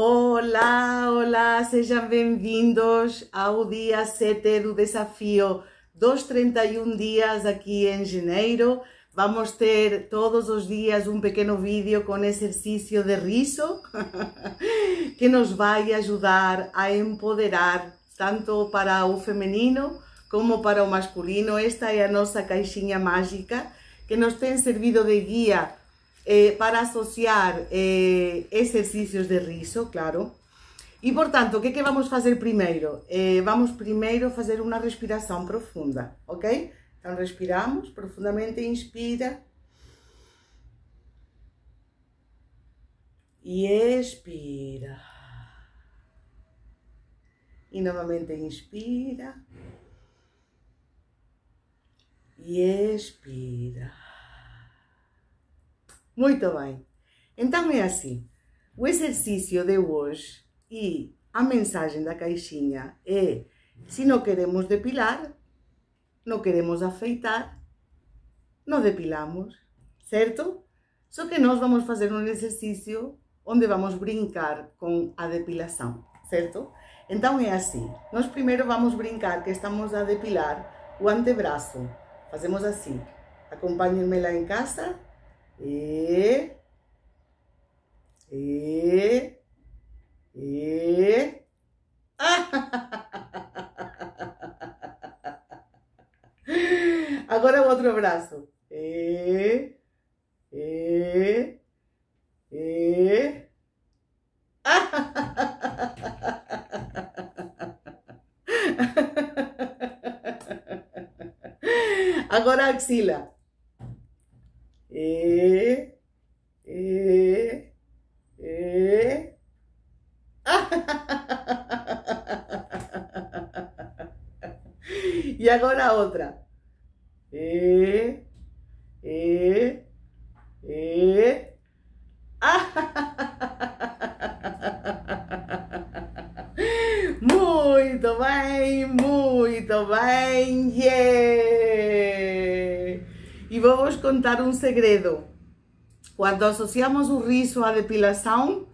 Olá, olá, sejam bem-vindos ao dia 7 do desafio dos 31 dias aqui em janeiro. Vamos ter todos os dias um pequeno vídeo com exercício de riso que nos vai ajudar a empoderar tanto para o feminino como para o masculino. Esta é a nossa caixinha mágica que nos tem servido de guia Eh, para asociar eh, ejercicios de riso, claro. Y por tanto, ¿qué vamos a hacer primero? Eh, vamos primero a hacer una respiración profunda, ok? Entonces respiramos profundamente, inspira. Y e expira. Y e nuevamente inspira. Y e expira. Muito bem. Então é assim. O exercício de hoje e a mensagem da caixinha é se não queremos depilar, não queremos afeitar, não depilamos, certo? Só que nós vamos fazer um exercício onde vamos brincar com a depilação, certo? Então é assim, nós primeiro vamos brincar que estamos a depilar o antebraço. Fazemos assim, acompanhem-me lá em casa e, e, e, Agora o é outro braço. E, e, e. Agora a axila. E, e, e. e agora outra. E, e, e. muito bem, muito bem. Yeah! vou vos contar um segredo. Quando associamos o riso à depilação,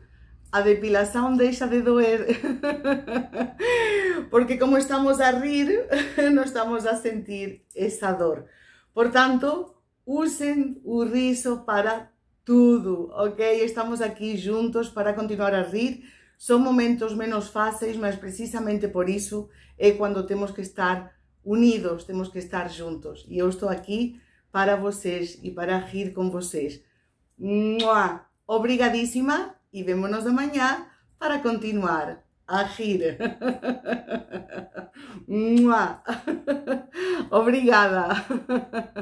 a depilação deixa de doer. Porque como estamos a rir, não estamos a sentir essa dor. Portanto, usem o riso para tudo, ok? Estamos aqui juntos para continuar a rir. São momentos menos fáceis, mas precisamente por isso é quando temos que estar unidos, temos que estar juntos. E eu estou aqui para vocês e para rir com vocês. Mua! Obrigadíssima e vemo-nos amanhã para continuar a rir. Mua! Obrigada!